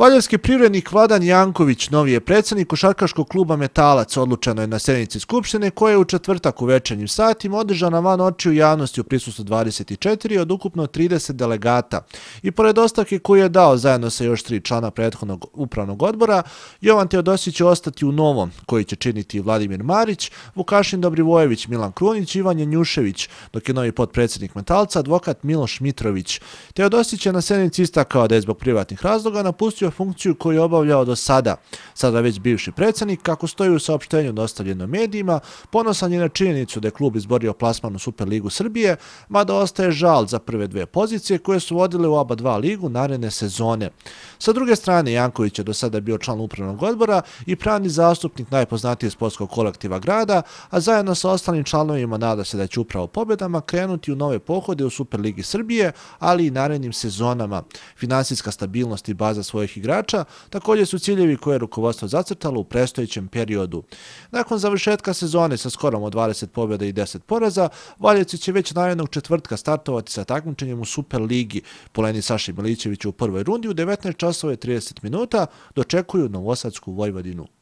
Valjevski privrednik Vladan Janković, novi je predsjednik košarkaškog kluba Metalac, odlučeno je na sednici Skupštine, koja je u četvrtak u večernjim satima održana van oči u javnosti u prisustu 24 od ukupno 30 delegata. I pored ostavke koju je dao zajedno sa još tri člana prethodnog upravnog odbora, Jovan Teodosić će ostati u novom, koji će činiti Vladimir Marić, Vukašin Dobrivojević, Milan Krunić, Ivan Janjušević, dok je novi potpredsjednik Metalca, advokat Miloš Mitrović. Teodosić je na sednici istakao da je zbog privatnih razloga napustio funkciju koju je obavljao do sada, sada već bivši predsjednik, kako stoji u saopštenju dostavljeno medijima, ponosan je na činjenicu da je klub izborio plasmanu Superligu Srbije, mada ostaje žal za prve dve pozicije koje su vodile u oba dva ligu naredne sezone. Sa druge strane, Janković je do sada bio član upravnog odbora i pravni zastupnik najpoznatije sportskog kolektiva grada, a zajedno sa ostalim članovima nada se da će upravo pobjedama krenuti u nove pohode u Superligi Srbije, ali i narednim sezonama. Finansijska stabilnost i baza svojih svojih igrača, također su ciljevi koje je rukovodstvo zacrtalo u prestojićem periodu. Nakon završetka sezone sa skorom od 20 pobjeda i 10 poraza, Valjevci će već najednog četvrtka startovati sa takmičenjem u Super Ligi. Poleni Saši Milićević u prvoj rundi u 19 časove 30 minuta dočekuju Novosadsku Vojvodinu.